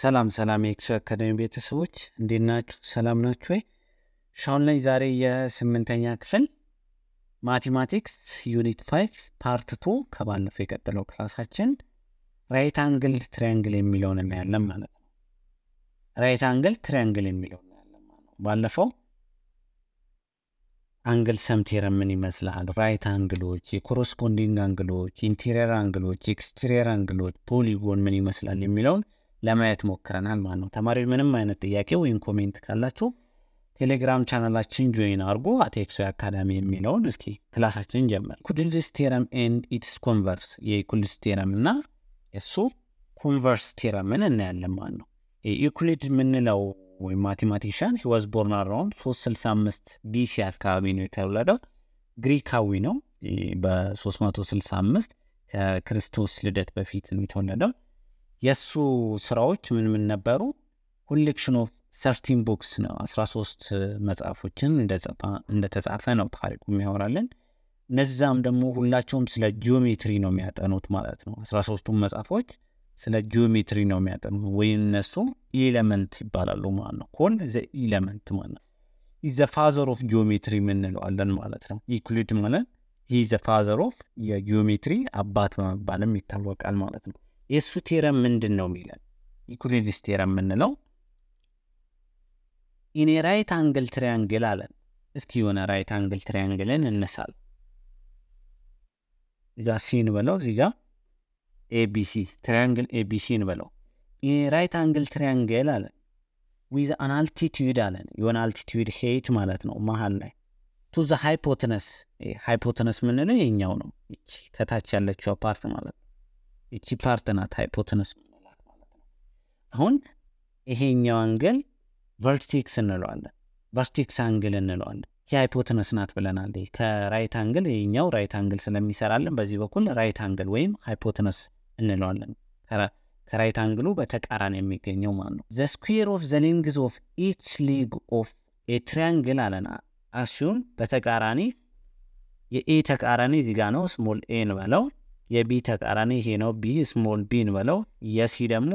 ሰላም ሰላም የኤክሶ አካዳሚ ቤተሰቦች እንዴት ናችሁ? ሰላም ናችሁ ወይ? ሻውን ላይ ዛሬ የስምንተኛ ክፍል ማቴማቲክስ ዩኒት ፋይቭ ፓርት ቱ ከባለፈው የቀጠለው ክላሳችን ራይት አንግል ትሪያንግል የሚለውን እናያለን ማለት ነው። ራይት አንግል ትሪያንግል የሚለው እናያለን ማለት ነው። ባለፈው አንግል ሰምቴር ምን ይመስላል? ራይት አንግሎች፣ የኮረስፖንዲንግ አንግሎች፣ ኢንቴሪየር አንግሎች፣ ኤክስቴሪየር አንግሎች፣ ፖሊጎን ምን ይመስላል የሚለውን ለማየት ሞክረናል ማለት ነው። ተማሪዎች ምንም አይነት ጥያቄ ወይም ኮሜንት ካላችሁ ቴሌግራም ቻናላችን ጆይን አድርጎ አቴክሶ አካዳሚ የሚለውን እስኪ ክላሳችን ጀመር። ኩድልስ ቴረም ኤንድ ኢትስ ኮንቨርስ የኩድልስ ቴረም እና እሱ ኮንቨርስ ቴረምን እናያለን ማለት ነው። ኢኩሊድ የምንለው ወይም ማቴማቲክሻን ሂዋዝ ቦርን አራውንድ 365 ቢሲ አካባቢ ነው የተወለደው። ግሪካዊ ነው። በ365 ከክርስቶስ ልደት በፊት ነው የተወለደው። የእሱ ስራዎች ምን ምን ነበሩ? ኮሌክሽን ኦፍ ሰርቲን ቡክስ ነው። 13 መጽሐፎችን እንደተጻፈ ነው ታሪኩ የሚያወራለን። እነዛም ደግሞ ሁላቸውም ስለ ጂኦሜትሪ ነው የሚያጠኑት ማለት ነው። 13ቱም መጽሐፎች ስለ ጂኦሜትሪ ነው የሚያጠኑ ወይም እነሱ ኤለመንት ይባላሉ ማለት ነው። ኮን ዘ ኤለመንት ማለት ነው ዘ ፋዘር ኦፍ ጂኦሜትሪ የምንለዋለን ማለት ነው። ኢኩሊድ ማለት ይህ ዘ ፋዘር ኦፍ የጂኦሜትሪ አባት በመባልም ይታወቃል ማለት ነው። የእሱ ቴረም ምንድን ነው የሚለን ኢኩሊድስ ቴረም የምንለው ኢኔ ራይት አንግል ትሪያንግል አለን። እስኪ የሆነ ራይት አንግል ትሪያንግልን እነሳል እዚጋ ሲን በለው እዚጋ ኤቢሲ ትሪያንግል ኤቢሲ እንበለው ራይት አንግል ትሪያንግል አለ ዊዝ አን አልቲቲዩድ አለን የሆነ አልቲቲዩድ ሄይት ማለት ነው መሀል ላይ ቱ ዘ ሃይፖትነስ ሃይፖትነስ ምንለው የኛው ነው ከታች ያለችው ፓርት ማለት ነው ይቺ ፓርት ናት ሃይፖትነስ ምንላት ማለት ነው አሁን ይሄኛው አንግል ቨርቲክስ እንለዋለን ቨርቲክስ አንግል እንለዋለን የሃይፖትነስ ናት ብለናል ከራይት አንግል ይኛው ራይት አንግል ስለሚሰራለን በዚህ በኩል ራይት አንግል ወይም ሃይፖትነስ እንለዋለን። ከራይት አንግሉ በተቃራኒ የሚገኘው ማለት ነው። ዘ ስኩዌር ኦፍ ዘ ሌንግዝ ኦፍ ኢች ሊግ ኦፍ ኤ ትሪያንግል አለና አሲሁም በተቃራኒ የኤ ተቃራኒ እዚህ ጋ ነው፣ ስሞል ኤ እንበለው። የቢ ተቃራኒ ይሄ ነው፣ ቢ ስሞል ቢ እንበለው። የሲ ደግሞ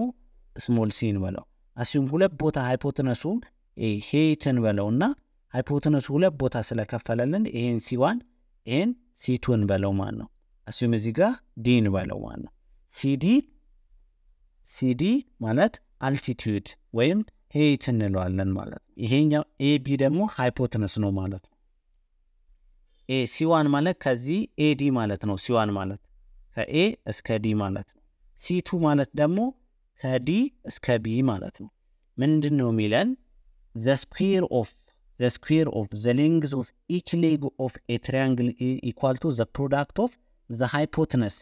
ስሞል ሲ እንበለው። አሲሁም ሁለት ቦታ ሃይፖትነሱ ሄት እንበለው እና ሃይፖትነሱ ሁለት ቦታ ስለከፈለልን ይሄን ሲዋን ይሄን ሲቱ እንበለው ማለት ነው። አሲሁም እዚህ ጋር ዲ እንበለው ማለት ነው። ሲዲ ሲዲ ማለት አልቲቲዩድ ወይም ሄይት እንለዋለን ማለት ነው። ይሄኛው ኤቢ ደግሞ ሃይፖትነስ ነው ማለት ነው። ኤ ሲዋን ማለት ከዚህ ኤዲ ማለት ነው። ሲዋን ማለት ከኤ እስከ ዲ ማለት ነው። ሲቱ ማለት ደግሞ ከዲ እስከ ቢ ማለት ነው። ምንድን ነው የሚለን? ዘ ስኩዌር ኦፍ ዘ ስኩዌር ኦፍ ዘ ሌንግዝ ኦፍ ኢች ሌግ ኦፍ ኤ ትሪያንግል ኢኳል ቱ ዘ ፕሮዳክት ኦፍ ዘ ሃይፖትነስ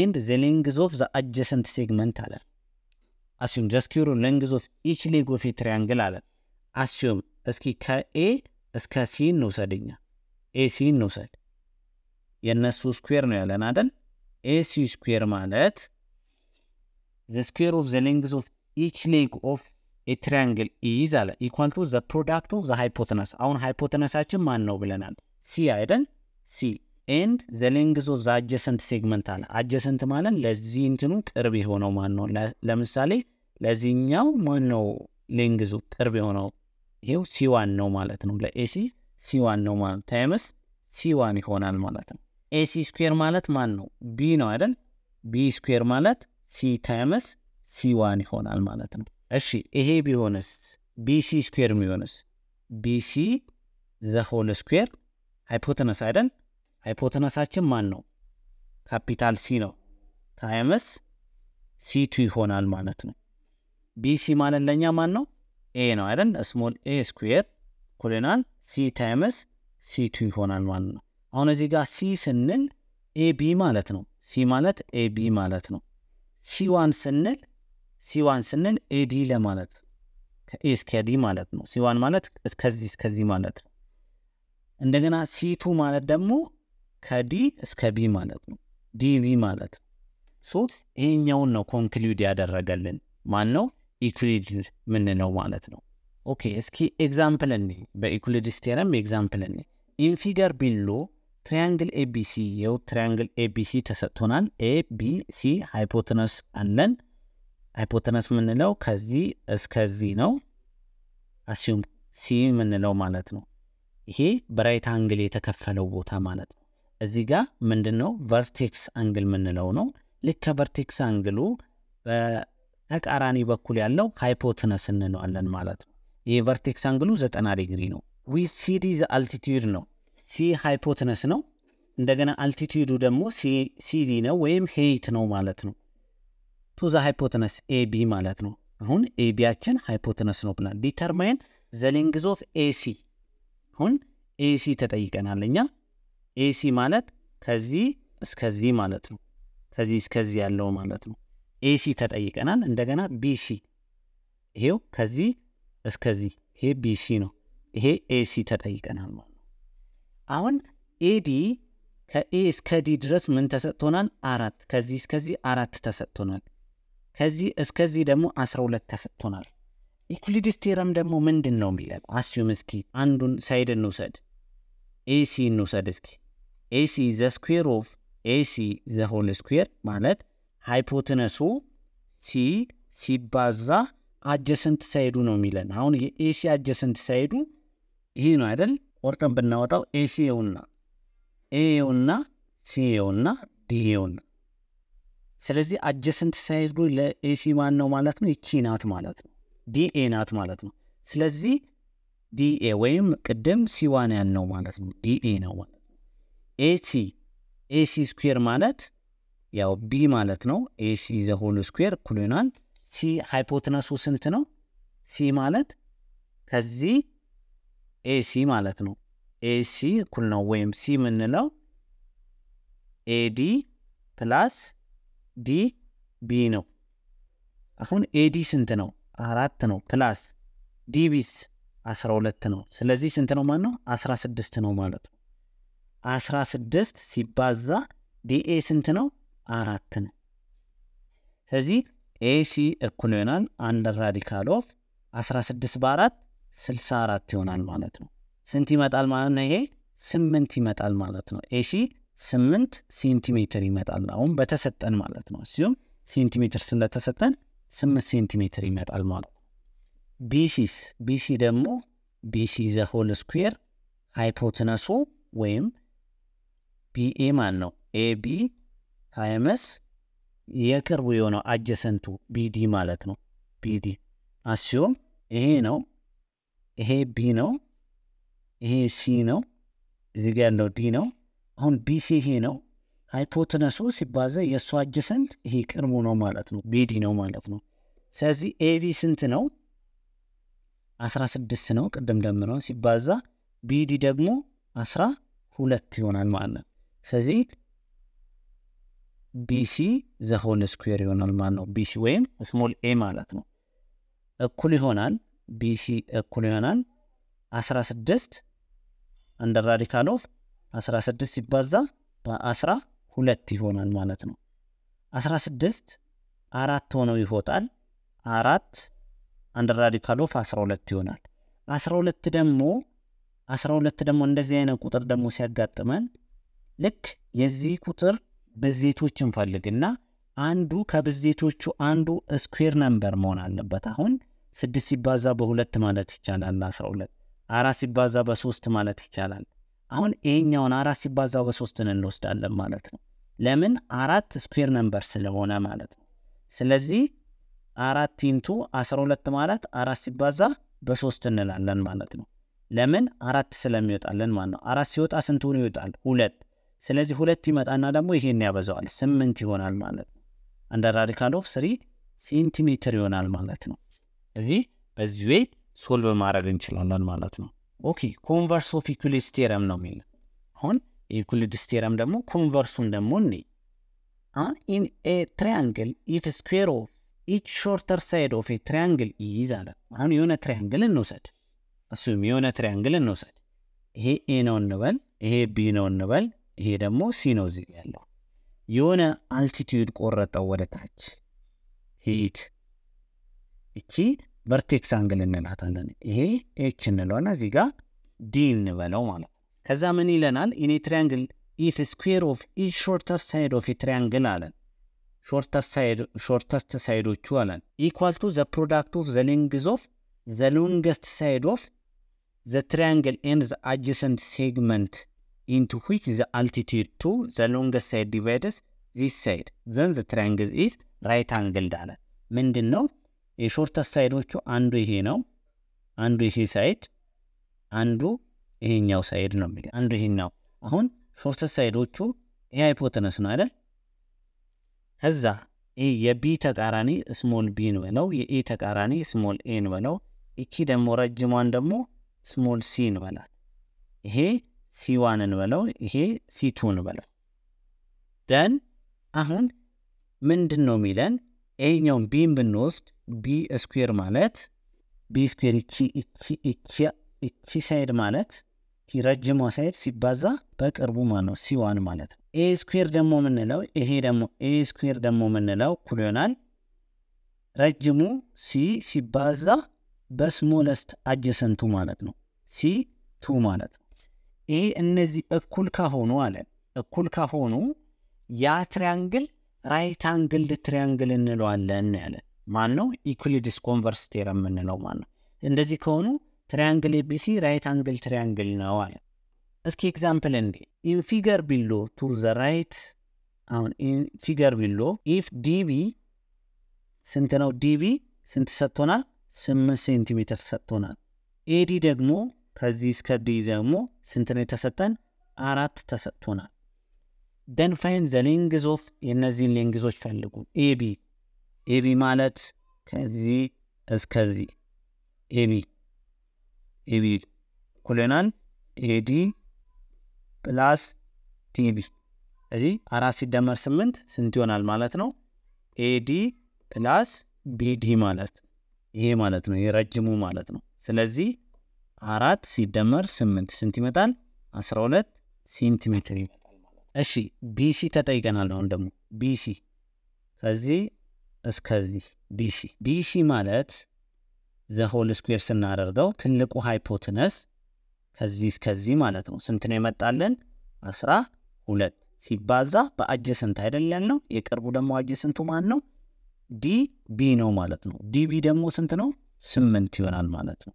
ኤንድ ዘ ሌንግዝ ኦፍ ዘ አጀሰንት ሴግመንት አለን። አስዩም ዘ ስኪሩ ሌንግዝ ኦፍ ኢች ሌግ ኦፍ ትሪያንግል አለን። አስዩም እስኪ ከኤ እስከ ሲ እንውሰድኛ ኤ ሲ እንውሰድ የእነሱ ስኩዌር ነው ያለን አደል? ኤ ሲ ስኩዌር ማለት ዘ ስኩዌር ኦፍ ዘ ሌንግዝ ኦፍ ኢች ሌግ ኦፍ ኤ ትሪያንግል ኢዝ አለ ኢኳል ቱ ዘ ፕሮዳክት ኦፍ ዘ ሃይፖተነስ። አሁን ሃይፖተነሳችን ማን ነው ብለናል? ሲ አይደል? ሲ ኤንድ ዘ ሌንግዝ ዘ አጀሰንት ሴግመንት አለ። አጀሰንት ማለት ለዚህ እንትኑ ቅርብ የሆነው ማን ነው? ለምሳሌ ለዚህኛው ማን ነው ሌንግዞ ቅርብ የሆነው? ይሄው ሲዋን ነው ማለት ነው። ለኤሲ ሲዋን ነው ማለት ታይምስ ሲዋን ይሆናል ማለት ነው። ኤሲ ስኩዌር ማለት ማን ነው? ቢ ነው አይደል? ቢ ስኩዌር ማለት ሲ ታይምስ ሲዋን ይሆናል ማለት ነው። እሺ ይሄ ቢሆንስ ቢሲ ስኩዌር የሚሆንስ ቢሲ ዘሆል ስኩዌር ሃይፖተነስ አይደል? ሃይፖተነሳችን ማን ነው? ካፒታል ሲ ነው። ታይምስ ሲቱ ይሆናል ማለት ነው። ቢሲ ማለት ለእኛ ማን ነው? ኤ ነው አይደል? ስሞል ኤ ስኩዌር ኮሎናል ሲ ታይምስ ሲቱ ይሆናል ማለት ነው። አሁን እዚህ ጋር ሲ ስንል ኤ ቢ ማለት ነው። ሲ ማለት ኤ ቢ ማለት ነው። ሲ ዋን ስንል ሲ ዋን ስንል ኤ ዲ ለማለት ከኤ እስከ ዲ ማለት ነው። ሲ ዋን ማለት እስከዚህ እስከዚህ ማለት ነው። እንደገና ሲቱ ማለት ደግሞ ከዲ እስከ ቢ ማለት ነው። ዲቪ ማለት ነው። ሶ ይሄኛውን ነው ኮንክሉድ ያደረገልን ማን ነው? ኢኩሊድ ምንነው ማለት ነው። ኦኬ እስኪ ኤግዛምፕል እኒ በኢኩሊድ ስቴረም ኤግዛምፕል እኒ ኢንፊገር ቢሎ ትሪያንግል ኤቢሲ የው ትሪያንግል ኤቢሲ ተሰጥቶናል። ኤቢሲ ሃይፖተነስ አለን። ሃይፖተነስ ምንለው ከዚህ እስከዚህ ነው። አሲም ሲ ምንለው ማለት ነው። ይሄ በራይት አንግል የተከፈለው ቦታ ማለት ነው። እዚህ ጋር ምንድን ነው ቨርቴክስ አንግል ምንለው ነው። ልክ ከቨርቴክስ አንግሉ በተቃራኒ በኩል ያለው ሃይፖትነስ እንለዋለን ማለት ነው። ይህ ቨርቴክስ አንግሉ ዘጠና ዲግሪ ነው። ዊ ሲዲ አልቲቲዩድ ነው። ሲ ሃይፖትነስ ነው። እንደገና አልቲቲዩዱ ደግሞ ሲዲ ነው ወይም ሄይት ነው ማለት ነው። ቱ ዘ ሃይፖትነስ ኤቢ ማለት ነው። አሁን ኤቢያችን ሃይፖትነስ ነው ብናል። ዲተርማይን ዘ ሌንግዝ ኦፍ ኤሲ አሁን ኤሲ ተጠይቀናል እኛ ኤሲ ማለት ከዚህ እስከዚህ ማለት ነው። ከዚህ እስከዚህ ያለው ማለት ነው። ኤሲ ተጠይቀናል። እንደገና ቢሲ ይሄው ከዚህ እስከዚህ ይሄ ቢሲ ነው። ይሄ ኤሲ ተጠይቀናል ማለት ነው። አሁን ኤዲ ከኤ እስከ ዲ ድረስ ምን ተሰጥቶናል? አራት ከዚህ እስከዚህ አራት ተሰጥቶናል። ከዚህ እስከዚህ ደግሞ አስራ ሁለት ተሰጥቶናል። ኢኩሊዲስቴረም ደግሞ ምንድን ነው የሚለው? አስዩም እስኪ አንዱን ሳይድ እንውሰድ፣ ኤሲ እንውሰድ እስኪ ኤሲ ዘ ስኩዌር ኦፍ ኤሲ ዘ ሆል ስኩዌር ማለት ሃይፖትነሱ ሲ ሲባዛ አጀሰንት ሳይዱ ነው የሚለን። አሁን የኤሲ አጀሰንት ሳይዱ ይሄ ነው አይደል? ቆርጠን ብናወጣው ኤሲ የውና ኤ የውና ሲ የውና ዲ የውና። ስለዚህ አጀሰንት ሳይዱ ለኤሲ ማን ነው ማለት ነው? ይቺ ናት ማለት ነው። ዲኤ ናት ማለት ነው። ስለዚህ ዲኤ ወይም ቅድም ሲዋን ያልነው ማለት ነው ዲኤ ነው ማለት ነው። ኤሲ ኤሲ ስኩዌር ማለት ያው ቢ ማለት ነው። ኤሲ ዘሆል ስኩዌር ኩሉናል ሲ ሃይፖትነሱ ስንት ነው? ሲ ማለት ከዚህ ኤሲ ማለት ነው። ኤሲ እኩል ነው ወይም ሲ የምንለው ኤዲ ፕላስ ዲ ቢ ነው። አሁን ኤዲ ስንት ነው? አራት ነው። ፕላስ ዲቢስ አስራ ሁለት ነው። ስለዚህ ስንት ነው ማለት ነው? አስራ ስድስት ነው ማለት ነው። አስራ ስድስት ሲባዛ ዲኤ ስንት ነው? አራት ነው። ስለዚህ ኤሲ እኩል ይሆናል አንድ ራዲካል ኦፍ አስራ ስድስት በአራት ስልሳ አራት ይሆናል ማለት ነው። ስንት ይመጣል ማለት ነው? ይሄ ስምንት ይመጣል ማለት ነው። ኤሲ ስምንት ሴንቲሜትር ይመጣል አሁን በተሰጠን ማለት ነው። እሲሁም ሴንቲሜትር ስለተሰጠን ስምንት ሴንቲሜትር ይመጣል ማለት ነው። ቢሲስ ቢሲ ደግሞ ቢሲ ዘሆል ስኩዌር ሃይፖትነሱ ወይም ቢኤ ማን ነው። ኤ ቢ ታይምስ የቅርቡ የሆነው አጀሰንቱ ቢዲ ማለት ነው። ቢዲ አሲዮም ይሄ ነው፣ ይሄ ቢ ነው፣ ይሄ ሲ ነው፣ እዚህ ጋ ያለው ዲ ነው። አሁን ቢሲ ይሄ ነው። ሃይፖትነሱ ሲባዛ የእሱ አጀሰንት ይሄ ቅርቡ ነው ማለት ነው፣ ቢዲ ነው ማለት ነው። ስለዚህ ኤቢ ስንት ነው? አስራ ስድስት ነው። ቅድም ደምነው ሲባዛ ቢዲ ደግሞ አስራ ሁለት ይሆናል ማለት ነው። ስለዚህ ቢሲ ዘሆል ስኩዌር ይሆናል ማለት ነው። ቢሲ ወይም ስሞል ኤ ማለት ነው እኩል ይሆናል ቢሲ እኩል ይሆናል 16 አንደር ራዲካል ኦፍ 16 ሲባዛ በአስራ ሁለት ይሆናል ማለት ነው። 16 አራት ሆነው ይወጣል። አራት አንደር ራዲካል ኦፍ 12 ይሆናል። 12 ደግሞ 12 ደግሞ እንደዚህ አይነት ቁጥር ደግሞ ሲያጋጥመን ልክ የዚህ ቁጥር ብዜቶች እንፈልግና አንዱ ከብዜቶቹ አንዱ ስኩዌር ነምበር መሆን አለበት። አሁን ስድስት ሲባዛ በሁለት ማለት ይቻላል አስራ ሁለት አራት ሲባዛ በሶስት ማለት ይቻላል። አሁን ይሄኛውን አራት ሲባዛ በሶስትን እንወስዳለን ማለት ነው። ለምን አራት ስኩዌር ነምበር ስለሆነ ማለት ነው። ስለዚህ አራት ኢንቱ አስራ ሁለት ማለት አራት ሲባዛ በሶስት እንላለን ማለት ነው። ለምን አራት ስለሚወጣለን ማለት ነው። አራት ሲወጣ ስንቱን ይወጣል? ሁለት ስለዚህ ሁለት ይመጣና ደግሞ ይሄን ያበዛዋል፣ ስምንት ይሆናል ማለት ነው። አንደ ራዲካል ኦፍ ስሪ ሴንቲሜትር ይሆናል ማለት ነው። እዚህ በዚህ ዌይ ሶልቭ ማድረግ እንችላለን ማለት ነው። ኦኬ ኮንቨርስ ኦፍ ኢኩሊድስ ነው የሚል አሁን ኢኩሊድስቴረም ደግሞ ኮንቨርሱን ደግሞ እኒ አሁን ኢን ኤ ትሪያንግል ኢፍ ስኩዌር ኦፍ ኢች ሾርተር ሳይድ ኦፍ ኤ ትሪያንግል ኢዝ አለ። አሁን የሆነ ትሪያንግል እንውሰድ፣ እሱም የሆነ ትሪያንግል እንውሰድ። ይሄ ኤ ነው እንበል፣ ይሄ ቢ ነው እንበል ይሄ ደግሞ ሲ ነው እዚህ ያለው። የሆነ አልቲቲዩድ ቆረጠው ወደ ታች ሂት። እቺ ቨርቴክስ አንግል እንላታለን። ይሄ ኤች እንለውና እዚህ ጋር ዲ እንበለው ማለት ነው። ከዛ ምን ይለናል? ኢኔ ትሪያንግል ኢፍ ስኩዌር ኦፍ ኢች ሾርተር ሳይድ ኦፍ ትሪያንግል አለን ሾርተስት ሳይዶቹ አለን ኢኳል ቱ ዘ ፕሮዳክት ኦፍ ዘ ሌንግዝ ኦፍ ዘ ሎንገስት ሳይድ ኦፍ ዘ ትሪያንግል ኤንድ ዘ አጀሰንት ሴግመንት into which the altitude 2, the longest side divides this side. Then the triangle is right angled አለ። ምንድን ነው የሾርተስ ሳይዶቹ አንዱ ይሄ ነው፣ አንዱ ይሄ ሳይድ፣ አንዱ ይሄኛው ሳይድ ነው የሚለው አንዱ ይሄኛው። አሁን ሾርተስ ሳይዶቹ ይሄ ሃይፖተነስ ነው አይደል? ከዛ ይሄ የቢ ተቃራኒ ስሞል ቢ እንበለው፣ የኤ ተቃራኒ ስሞል ኤ እንበለው፣ እቺ ደግሞ ረጅሟን ደግሞ ስሞል ሲ እንበላል። ይሄ ሲዋን እንበለው፣ ይሄ ሲቱ እንበለው። ደን አሁን ምንድን ነው የሚለን? ይሄኛውን ቢን ብንወስድ ቢ ስኩዌር ማለት ቢ ስኩዌር እቺ ሳይድ ማለት ረጅሟ ሳይድ ሲባዛ በቅርቡ ማለት ነው ሲዋን ማለት ነው። ኤ ስኩዌር ደግሞ የምንለው ይሄ ደግሞ ኤ ስኩዌር ደግሞ የምንለው እኩል ይሆናል ረጅሙ ሲ ሲባዛ በስሞለስት አጀሰንቱ ማለት ነው ሲ ቱ ማለት ነው። ይህ እነዚህ እኩል ከሆኑ አለ እኩል ከሆኑ ያ ትሪያንግል ራይት አንግል ትሪያንግል እንለዋለን ያለ ማን ነው? ኢኩሊዲስ ኮንቨርስ ቴረም የምንለው ማን ነው? እንደዚህ ከሆኑ ትሪያንግል ቢሲ ራይት አንግል ትሪያንግል ነው አለ። እስኪ ኤግዛምፕል እንዴ ኢንፊገር ቢሎ ቱ ዘ ራይት አሁን ኢንፊገር ቢሎ ኢፍ ዲቪ ስንት ነው? ዲቪ ስንት ሰጥቶናል? ስምንት ሴንቲሜትር ሰጥቶናል። ኤዲ ደግሞ ከዚህ እስከ ዲ ደግሞ ስንት ነው የተሰጠን? አራት ተሰጥቶናል። ደን ፋይን ዘ ሌንግዝ ኦፍ የእነዚህን ሌንግዞች ፈልጉ። ኤቢ ኤቢ ማለት ከዚህ እስከዚህ ኤቢ ኤቢ ኩለናል ኤዲ ፕላስ ዲቢ እዚህ አራት ሲደመር ስምንት ስንት ይሆናል ማለት ነው? ኤዲ ፕላስ ቢዲ ማለት ይሄ ማለት ነው፣ የረጅሙ ማለት ነው። ስለዚህ አራት ሲደመር ስምንት ስንት ይመጣል? አስራ ሁለት ሴንቲሜትር ይመጣል ማለት እሺ፣ ቢሲ ተጠይቀናል። አሁን ደግሞ ቢሲ ከዚህ እስከዚህ ቢሲ ቢሲ ማለት ዘሆል ስኩዌር ስናደርገው ትልቁ ሃይፖትነስ ከዚህ እስከዚህ ማለት ነው። ስንት ነው የመጣልን? አስራ ሁለት ሲባዛ በአጀ ስንት አይደል ነው። የቅርቡ ደግሞ ስንቱ ማን ነው? ዲ ቢ ነው ማለት ነው። ዲቢ ደግሞ ስንት ነው? ስምንት ይሆናል ማለት ነው።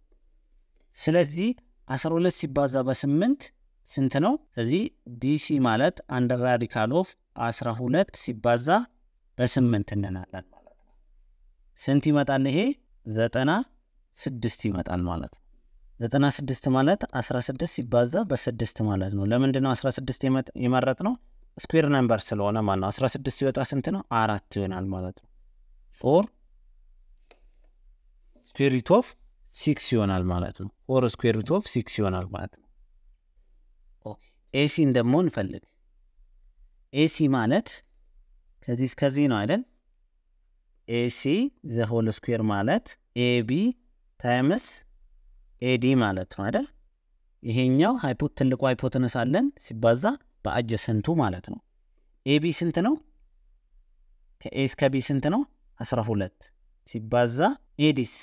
ስለዚህ 12 ሲባዛ በ8 ስንት ነው? ስለዚህ ዲሲ ማለት አንድ ራዲካል ኦፍ 12 ሲባዛ በ8 እንናለን ማለት ነው። ስንት ይመጣል? ይሄ 96 ይመጣል ማለት ነው። 96 ማለት 16 ሲባዛ በ6 ማለት ነው። ለምንድን ነው 16 የመረጥ ነው? ስኩዌር ነምበር ስለሆነ ማለት ነው። 16 ሲወጣ ስንት ነው? አራት ይሆናል ማለት ነው። ፎር ስኩዌር ሩት ኦፍ ሲክስ ይሆናል ማለት ነው። ፎር ስኩዌር ሩት ኦፍ ሲክስ ይሆናል ማለት ነው። ኤሲን ደግሞ እንፈልግ። ኤሲ ማለት ከዚህ እስከዚህ ነው አይደል? ኤሲ ዘሆል ስኩዌር ማለት ኤቢ ታይምስ ኤዲ ማለት ነው አይደል? ይሄኛው ሃይፖት ትልቁ ሃይፖተነስ አለን ሲባዛ በአጀሰንቱ ማለት ነው። ኤቢ ስንት ነው? ከኤ እስከ ቢ ስንት ነው? አስራ ሁለት ሲባዛ ኤዲስ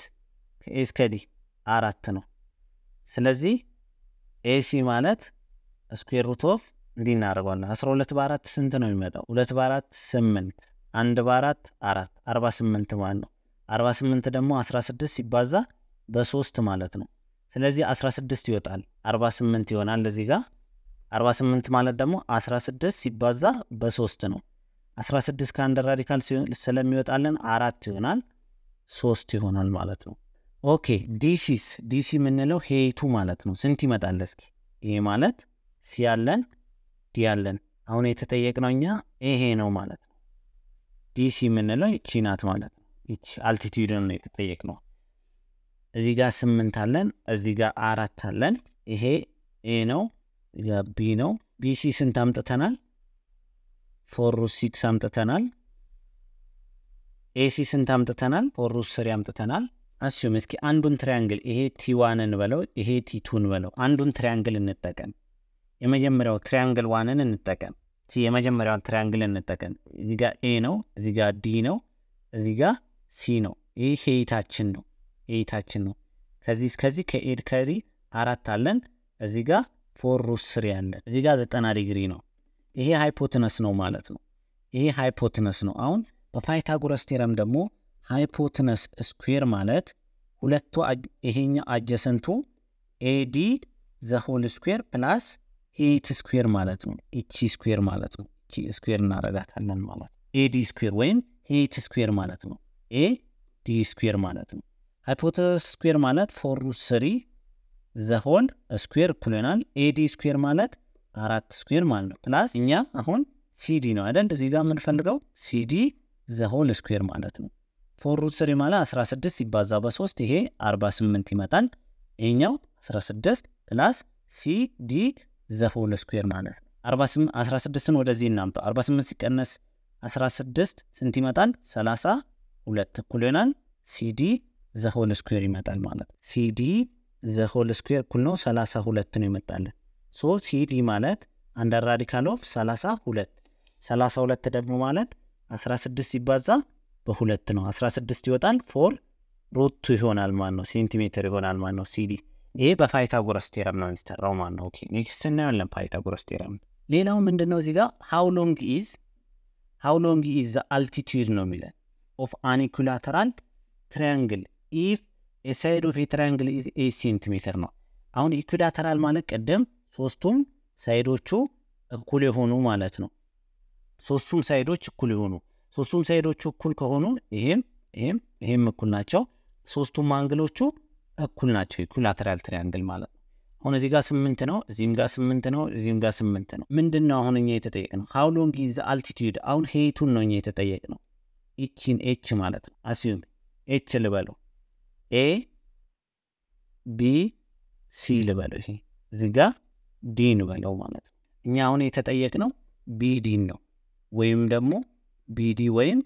ከኤስከዲ አራት ነው። ስለዚህ ኤሲ ማለት ስኩዌር ሩት ኦፍ እንዲህ እናደርገዋለን። አስራ ሁለት በአራት ስንት ነው የሚመጣው? ሁለት በአራት ስምንት፣ አንድ በአራት አራት፣ አርባ ስምንት ማለት ነው። አርባ ስምንት ደግሞ አስራ ስድስት ሲባዛ በሶስት ማለት ነው። ስለዚህ አስራ ስድስት ይወጣል፣ አርባ ስምንት ይሆናል። እዚህ ጋር አርባ ስምንት ማለት ደግሞ አስራ ስድስት ሲባዛ በሶስት ነው። አስራ ስድስት ከአንድ ራዲካል ስለሚወጣለን አራት ይሆናል፣ ሶስት ይሆናል ማለት ነው። ኦኬ ዲሲስ ዲሲ የምንለው ሄቱ ማለት ነው። ስንት ይመጣል? እስኪ ይሄ ማለት ሲ ያለን ዲ ያለን አሁን የተጠየቅነው እኛ ይሄ ነው ማለት ነው። ዲሲ የምንለው ይቺ ናት ማለት ነው። ይቺ አልቲቲዩድን ነው የተጠየቅነው። እዚ ጋ ስምንት አለን፣ እዚ ጋ አራት አለን። ይሄ ኤ ነው፣ ቢ ነው። ቢሲ ስንት አምጥተናል? ፎር ሩት ሲክስ አምጥተናል። ኤሲ ስንት አምጥተናል? ፎር ሩት ስሪ አምጥተናል። አስዩም እስኪ አንዱን ትሪያንግል ይሄ ቲዋንን በለው ይሄ ቲቱን በለው አንዱን ትሪያንግል እንጠቀም። የመጀመሪያው ትሪያንግል ዋንን እንጠቀም። የመጀመሪያው ትሪያንግል እንጠቀም። እዚጋ ኤ ነው፣ እዚጋ ዲ ነው፣ እዚጋ ሲ ነው። ይህ ሄይታችን ነው፣ ሄይታችን ነው። ከዚህ እስከዚህ ከኤድ ከዚህ አራት አለን። እዚጋ ፎር ሩት ስሪ አለን። እዚጋ ዘጠና ዲግሪ ነው። ይሄ ሃይፖትነስ ነው ማለት ነው። ይሄ ሃይፖትነስ ነው። አሁን በፓይታጎረስ ቴረም ደግሞ ሃይፖትነስ ስኩዌር ማለት ሁለቱ ይሄኛው አጀሰንቱ ኤዲ ዘሆል ስኩዌር ፕላስ ሄት ስኩዌር ማለት ነው። እቺ ስኩዌር ማለት ነው። እቺ ስኩዌር እናረጋታለን ማለት ኤዲ ስኩዌር ወይም ሄት ስኩዌር ማለት ነው። ኤ ዲ ስኩዌር ማለት ነው። ሃይፖተነስ ስኩዌር ማለት ፎር ሩት ስሪ ዘሆል ስኩዌር እኩል ኤዲ ስኩዌር ማለት አራት ስኩዌር ማለት ነው። ፕላስ እኛ አሁን ሲዲ ነው አይደል? እዚህ ጋር የምንፈልገው ሲዲ ዘሆል ስኩዌር ማለት ነው። ፎር ሩት ስሪ ማለት 16 ሲባዛ በ3 ይሄ 48 ይመጣል። ይሄኛው 16 ፕላስ ሲ ዲ ዘሆል ስኩዌር ማለት ነው። 16ን ወደዚህ እናምጣው። 48 ሲቀነስ 16 ስንት ይመጣል? 32 እኩል ይሆናል። ሲዲ ዘሆል ስኩዌር ይመጣል ማለት ነው። ሲዲ ዘሆል ስኩዌር እኩል ነው 32 ነው ይመጣልን። ሶ ሲዲ ማለት አንደር ራዲካል ኦፍ 32 32 ደግሞ ማለት 16 ሲባዛ በሁለት ነው 16 ይወጣል። ፎር ሮቱ ይሆናል ማን ነው፣ ሴንቲሜትር ይሆናል ማን ነው። ሲዲ ይሄ በፓይታጎረስ ቴረም ነው የሚሰራው ማን ነው። ኦኬ ኔክስት እናያለን ፓይታጎረስ ቴረም። ሌላው ምንድን ነው እዚህ ጋር ሃው ሎንግ ኢዝ ሃው ሎንግ ኢዝ ዘ አልቲቱድ ነው የሚለን ኦፍ አኒኩላተራል ትሪያንግል ኢፍ የሳይድ ኦፍ የትሪያንግል ኢዝ ኤ ሴንቲሜትር ነው። አሁን ኢኩላተራል ማለት ቀደም ሶስቱም ሳይዶቹ እኩል የሆኑ ማለት ነው። ሶስቱም ሳይዶች እኩል የሆኑ ሶስቱም ሳይዶቹ እኩል ከሆኑ ይሄም ይሄም ይሄም እኩል ናቸው። ሶስቱም አንግሎቹ እኩል ናቸው። ኢኩላተራል ትሪያንግል ማለት ነው። አሁን እዚህ ጋር ስምንት ነው፣ እዚህም ጋር ስምንት ነው፣ እዚህም ጋር ስምንት ነው። ምንድን ነው አሁን እኛ የተጠየቅ ነው? ሀው ሎንግ ኢዝ አልቲቲዩድ። አሁን ሄይቱን ነው እኛ የተጠየቅ ነው። ኢችን ኤች ማለት ነው። አስዩም ኤች ልበሉ ኤ ቢ ሲ ልበሉ፣ ይሄ እዚህ ጋር ዲን በለው ማለት ነው። እኛ አሁን የተጠየቅ ነው ቢ ዲን ነው ወይም ደግሞ ቢዲ ወይም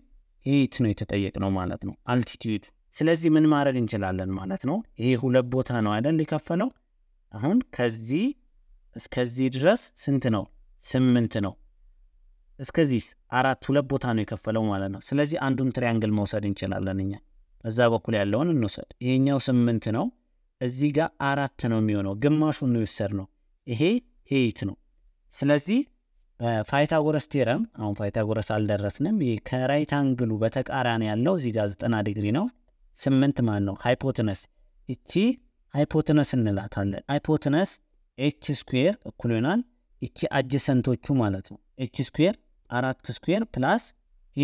ሄት ነው የተጠየቅ ነው ማለት ነው አልቲቲዩድ። ስለዚህ ምን ማድረግ እንችላለን ማለት ነው። ይሄ ሁለት ቦታ ነው አይደል የከፈለው። አሁን ከዚህ እስከዚህ ድረስ ስንት ነው? ስምንት ነው። እስከዚህ አራት ሁለት ቦታ ነው የከፈለው ማለት ነው። ስለዚህ አንዱን ትሪያንግል መውሰድ እንችላለን እኛ በዛ በኩል ያለውን እንውሰድ። ይሄኛው ስምንት ነው፣ እዚህ ጋር አራት ነው የሚሆነው። ግማሹን ነው የወሰድነው። ይሄ ሄይት ነው። ስለዚህ ፓይታጎረስ ቴረም አሁን ፋይታጎረስ አልደረስንም። ከራይት አንግሉ በተቃራኒ ያለው እዚህ ጋር ዘጠና ዲግሪ ነው። ስምንት ማን ነው ሃይፖትነስ። እቺ ሃይፖትነስ እንላታለን። ሃይፖትነስ ኤች ስኩዌር እኩል ይሆናል እቺ አጀሰንቶቹ ማለት ነው። ኤች ስኩዌር አራት ስኩዌር ፕላስ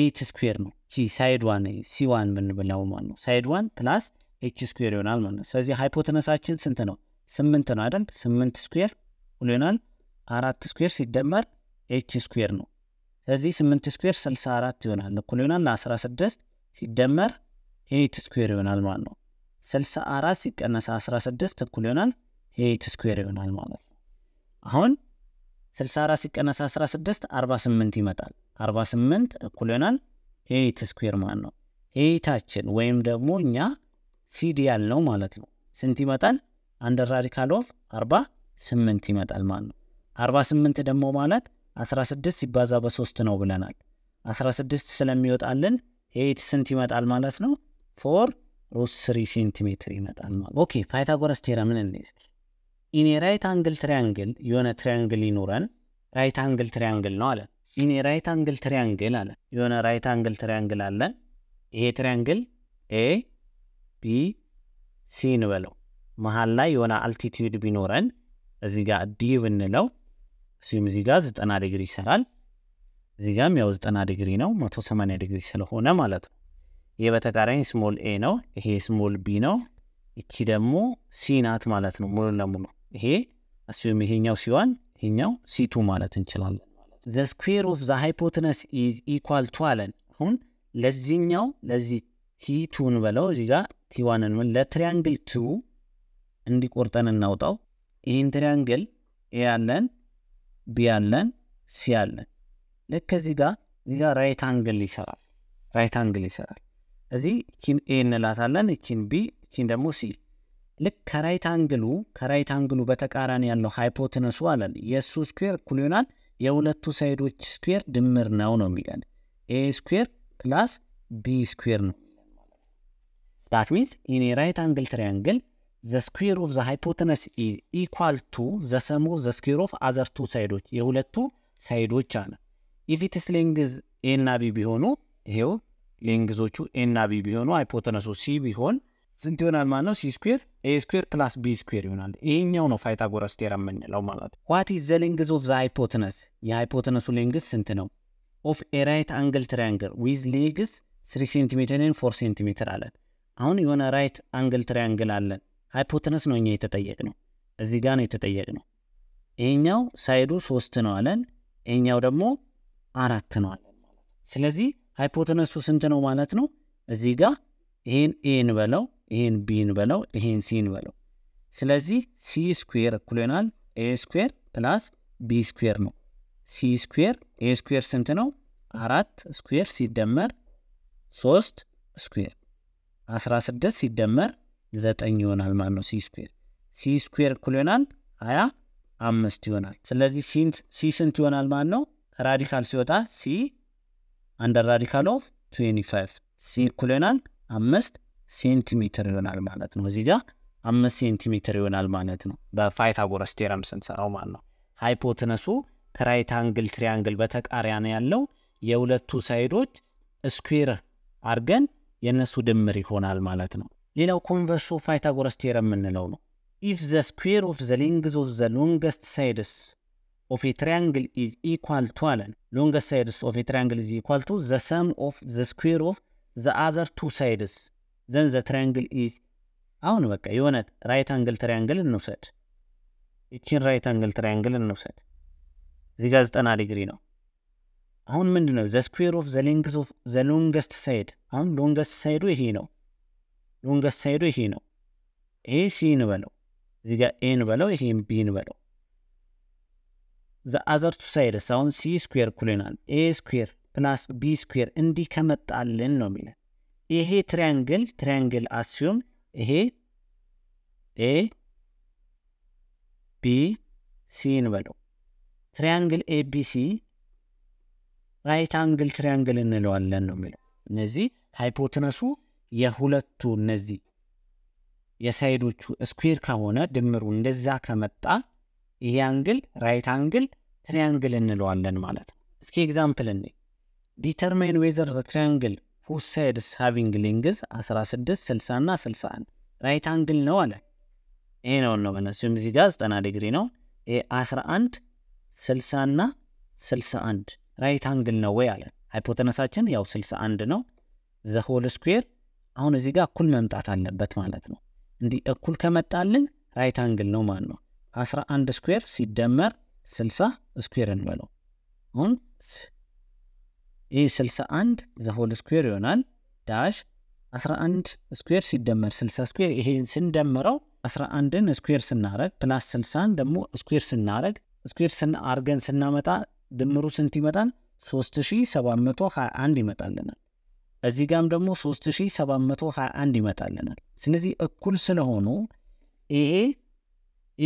ኤት ስኩዌር ነው። እቺ ሳይድ ዋን ሲ ዋን ብንብላው ማለት ነው። ሳይድ ዋን ፕላስ ኤች ስኩዌር ይሆናል ማለት ነው። ስለዚህ ሃይፖትነሳችን ስንት ነው? ስምንት ነው አይደል? ስምንት ስኩዌር እኩል ይሆናል አራት ስኩዌር ሲደመር ኤች ስኩዌር ነው። ስለዚህ 8 ስኩዌር 64 ይሆናል። እኩል ይሆናል ለ16 ሲደመር ኤት ስኩዌር ይሆናል ማለት ነው። 64 ሲቀነስ 16 እኩል ይሆናል ኤት ስኩዌር ይሆናል ማለት ነው። አሁን 64 ሲቀነስ 16 48 ይመጣል። 48 እኩል ይሆናል ኤት ስኩዌር ማለት ነው። ኤታችን ወይም ደግሞ እኛ ሲዲ ያልነው ማለት ነው ስንት ይመጣል? አንደር ራዲካል ኦፍ 48 ይመጣል ማለት ነው። 48 ደግሞ ማለት 16 ሲባዛ በሶስት ነው ብለናል። 16 ስለሚወጣልን ኤይት ስንት ይመጣል ማለት ነው? ፎር ሩት ስሪ ሴንቲሜትር ይመጣል ማለት ኦኬ። ፓይታጎረስ ቴረምን እንይዝ። ኢኔ ራይት አንግል ትሪያንግል የሆነ ትሪያንግል ይኖረን ራይት አንግል ትሪያንግል ነው አለ። ኢኔ ራይት አንግል ትሪያንግል አለ። የሆነ ራይት አንግል ትሪያንግል አለን። ይሄ ትሪያንግል ኤ ቢ ሲ እንበለው። መሀል ላይ የሆነ አልቲቲዩድ ቢኖረን እዚህ ጋር ዲ ብንለው ሲም እዚህ ጋር ዘጠና ዲግሪ ይሰራል። እዚህ ጋም ያው ዘጠና ዲግሪ ነው፣ መቶ ሰማንያ ዲግሪ ስለሆነ ማለት ነው። ይህ በተቃራኒ ስሞል ኤ ነው፣ ይሄ ስሞል ቢ ነው፣ እቺ ደግሞ ሲ ናት ማለት ነው። ሙሉ ለሙሉ ይሄ እሱም ይሄኛው ሲዋን ይሄኛው ሲቱ ማለት እንችላለን። ዘ ስኩዌር ኦፍ ዘ ሃይፖትነስ ኢዝ ኢኳል ቱ አለን። አሁን ለዚህኛው ለዚህ ቲቱን በለው እዚህ ጋር ቲዋንን ምን ለትሪያንግል ቱ እንዲቆርጠን እናውጣው። ይህን ትሪያንግል ያለን ቢያለን ሲያለን ልክ እዚህ ጋር እዚህ ጋር ራይት አንግል ይሰራል። ራይት አንግል ይሰራል። እዚህ ቺን ኤ እንላታለን፣ እቺን ቢ፣ እቺን ደግሞ ሲ። ልክ ከራይት አንግሉ ከራይት አንግሉ በተቃራኒ ያለው ሃይፖትነሱ አለን የእሱ ስኩዌር እኩል ይሆናል የሁለቱ ሳይዶች ስኩዌር ድምር ነው ነው የሚለን ኤ ስኩዌር ፕላስ ቢ ስኩዌር ነው። ዳት ሚንስ ኢን ራይት አንግል ትሪያንግል ዘ ስኩዌር ኦፍ ዘ ሃይፖተነስ ኤ ኢኳል ቱ ዘ ሰም ኦፍ ዘ ስኩዌር ኦፍ አዘር ቱ ሳይዶች የሁለቱ ሳይዶች አለ። ኢፊትስ ሌንግዝ ኤ እና ቢ ቢሆኑ ይሄው ሌንግዞቹ ኤ ቢ ቢሆኑ ሃይፖተነሱ ሲ ቢሆን ስንት ይሆናል ማለት ነው? ሲ ስኩዌር ኤ ስኩዌር ፕላስ ቢ ስኩዌር ይሆናል። ይሄኛው ነው ፋይታጎረስ ቴረም የምንለው ማለት ዋት ኢዝ ዘ ሌንግዝ ኦፍ ዘ ሃይፖተነስ የሃይፖተነሱ ሌንግዝ ስንት ነው? ኦፍ ኤ ራይት አንግል ትሪያንግል ዊዝ ሌግስ 3 ሴንቲሜትር ፎር ሴንቲሜትር አለን። አሁን የሆነ ራይት አንግል ትሪያንግል አለን ሃይፖተነስ ነው እኛ የተጠየቅ ነው። እዚህ ጋር ነው የተጠየቅ ነው። ይሄኛው ሳይዱ ሶስት ነው አለን፣ ይሄኛው ደግሞ አራት ነው አለን። ስለዚህ ሃይፖተነሱ ስንት ነው ማለት ነው? እዚህ ጋር ይሄን ኤን በለው ይሄን ቢን በለው ይሄን ሲን በለው። ስለዚህ ሲ ስኩዌር እኩል ይሆናል ኤ ስኩዌር ፕላስ ቢ ስኩዌር ነው። ሲ ስኩዌር ኤ ስኩዌር ስንት ነው? አራት ስኩዌር ሲደመር ሶስት ስኩዌር አስራ ስድስት ሲደመር ዘጠኝ ይሆናል ማለት ነው። ሲስኩር ሲስኩር ሲ እኩል ይሆናል ሀያ አምስት ይሆናል። ስለዚህ ሲ ስንት ይሆናል ማለት ነው? ከራዲካል ሲወጣ ሲ አንደር ራዲካል ኦፍ ትዌንቲ ፋይቭ ሲ እኩል ይሆናል አምስት ሴንቲሜትር ይሆናል ማለት ነው። እዚህ ጋር አምስት ሴንቲሜትር ይሆናል ማለት ነው። በፓይታጎረስ ቴረም ስንሰራው ማለት ነው። ሃይፖትነሱ ከራይት አንግል ትሪያንግል በተቃራኒ ያለው የሁለቱ ሳይዶች ስኩዌር አድርገን የእነሱ ድምር ይሆናል ማለት ነው። ሌላው ኮንቨርሱ ፓይታጎረስ ቴረም የምንለው ነው። ኢፍ ዘ ስኩዌር ኦፍ ዘ ሌንግዝ ኦፍ ዘ ሎንገስት ሳይድስ ኦፍ ኤ ትሪያንግል ኢዝ ኢኳል ቱ አለን ሎንገስት ሳይድስ ኦፍ ኤ ትሪያንግል ኢዝ ኢኳል ቱ ዘ ሰም ኦፍ ዘ ስኩዌር ኦፍ ዘ አዘር ቱ ሳይድስ ዘን ዘ ትሪያንግል ኢዝ አሁን በቃ የሆነ ራይት አንግል ትሪያንግል እንውሰድ። ይችን ራይት አንግል ትሪያንግል እንውሰድ። እዚህ ጋር ዘጠና ዲግሪ ነው። አሁን ምንድን ነው ዘ ስኩዌር ኦፍ ዘ ሌንግዝ ኦፍ ዘ ሎንገስት ሳይድ። አሁን ሎንገስት ሳይዱ ይሄ ነው። ሎንግ አሳይዱ ይሄ ነው። ይሄ ሲ እንበለው፣ እዚህ ጋር ኤ በለው ይሄም ቢ እንበለው። ዘ አዘር ቱ ሳይድስ አሁን ሲ ስኩዌር ኩሌናል ኤ ስኩዌር ፕላስ ቢ ስኩዌር እንዲህ ከመጣልን ነው የሚለን። ይሄ ትሪያንግል ትሪያንግል አስዩም ይሄ ኤ ቢ ሲ እንበለው ትሪያንግል ኤቢሲ ራይት አንግል ትሪያንግል እንለዋለን ነው የሚለው። እነዚህ ሃይፖትነሱ የሁለቱ እነዚህ የሳይዶቹ ስኩዌር ከሆነ ድምሩ እንደዛ ከመጣ ይሄ አንግል ራይት አንግል ትሪያንግል እንለዋለን ማለት ነው። እስኪ ኤግዛምፕል እኔ ዲተርማይን ዌዘር ትሪያንግል ሁዝ ሳይድስ ሃቪንግ ሌንግዝ 16 60 እና 61 ራይት አንግል ነው አለ። ይሄ ነው ነው በነሱም እዚህ ጋር 90 ዲግሪ ነው። ይሄ 11 60 እና 61 ራይት አንግል ነው ወይ አለ። ሃይፖተነሳችን ያው 61 ነው። ዘ ሆል ስኩዌር አሁን እዚህ ጋር እኩል መምጣት አለበት ማለት ነው። እንዲህ እኩል ከመጣልን ራይት አንግል ነው ማለት ነው። 11 ስኩዌር ሲደመር 60 ስኩዌር እንበለው። አሁን ይህ 61 ዘሆል ስኩዌር ይሆናል ዳሽ 11 ስኩዌር ሲደመር 60 ስኩዌር ይሄን ስንደምረው 11ን ስኩዌር ስናረግ ፕላስ 60ን ደግሞ ስኩዌር ስናረግ ስኩዌር አርገን ስናመጣ ድምሩ ስንት ይመጣል? 3721 ይመጣልናል። እዚህ ጋም ደግሞ 3721 ይመጣልናል። ስለዚህ እኩል ስለሆኑ ይሄ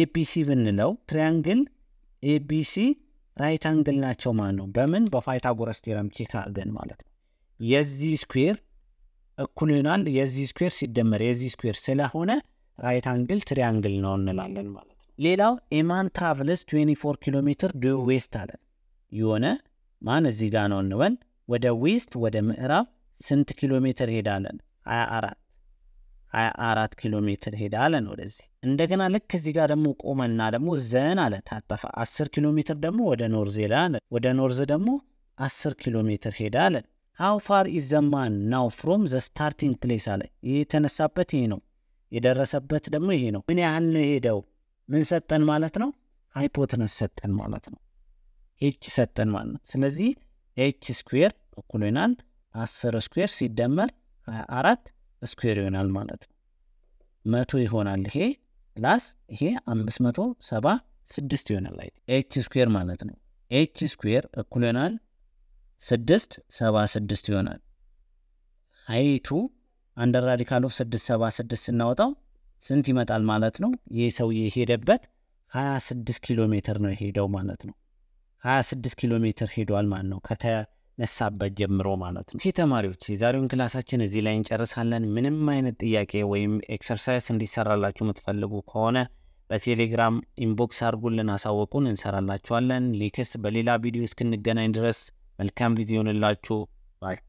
ኤቢሲ ብንለው ትሪያንግል ኤቢሲ ራይት አንግል ናቸው ማለት ነው። በምን በፋይታጎረስ ቴረም ቼክ አድርገን ማለት ነው። የዚህ ስኩዌር እኩል ይሆናል የዚህ ስኩዌር ሲደመር የዚህ ስኩዌር ስለሆነ ራይት አንግል ትሪያንግል ነው እንላለን ማለት ነው። ሌላው ኤማን ትራቭልስ 24 ኪሎ ሜትር ዱ ዌስት አለን የሆነ ማን እዚህ ጋር ነው እንበል ወደ ዌስት ወደ ምዕራብ ስንት ኪሎ ሜትር ሄዳለን? ሀያ አራት ሀያ አራት ኪሎ ሜትር ሄዳለን ወደዚህ። እንደገና ልክ እዚህ ጋር ደግሞ ቆመና ደግሞ ዘን አለ ታጠፈ። አስር ኪሎ ሜትር ደግሞ ወደ ኖርዝ ሄዳ ወደ ኖርዝ ደግሞ አስር ኪሎ ሜትር ሄዳለን። ሀው ፋር ኢዝ ዘ ናው ፍሮም ዘ ስታርቲንግ ፕሌስ አለ። ይህ የተነሳበት ይሄ ነው፣ የደረሰበት ደግሞ ይሄ ነው። ምን ያህል ነው የሄደው? ምን ሰጠን ማለት ነው? ሃይፖትነስ ሰጠን ማለት ነው። ኤች ሰጠን ማለት ነው። ስለዚህ ኤች ስኩዌር እኩል ይሆናል አስር ስኩዌር ሲደመር ሀያ አራት ስኩዌር ይሆናል ማለት ነው። መቶ ይሆናል ይሄ ፕላስ ይሄ አምስት መቶ ሰባ ስድስት ይሆናል ኤች ስኩዌር ማለት ነው። ኤች ስኩዌር እኩል ይሆናል ስድስት ሰባ ስድስት ይሆናል። ሀይቱ አንደር ራዲካል ኦፍ ስድስት ሰባ ስድስት ስናወጣው ስንት ይመጣል ማለት ነው? ይህ ሰው የሄደበት ሀያ ስድስት ኪሎ ሜትር ነው የሄደው ማለት ነው። ሀያ ስድስት ኪሎ ሜትር ሄዷል ማለት ነው። ነሳበት ጀምሮ ማለት ነው። ይህ ተማሪዎች የዛሬውን ክላሳችን እዚህ ላይ እንጨርሳለን። ምንም አይነት ጥያቄ ወይም ኤክሰርሳይዝ እንዲሰራላችሁ የምትፈልጉ ከሆነ በቴሌግራም ኢንቦክስ አድርጉልን፣ አሳወቁን፣ እንሰራላችኋለን። ሊክስ በሌላ ቪዲዮ እስክንገናኝ ድረስ መልካም ጊዜ ይሆንላችሁ ባይ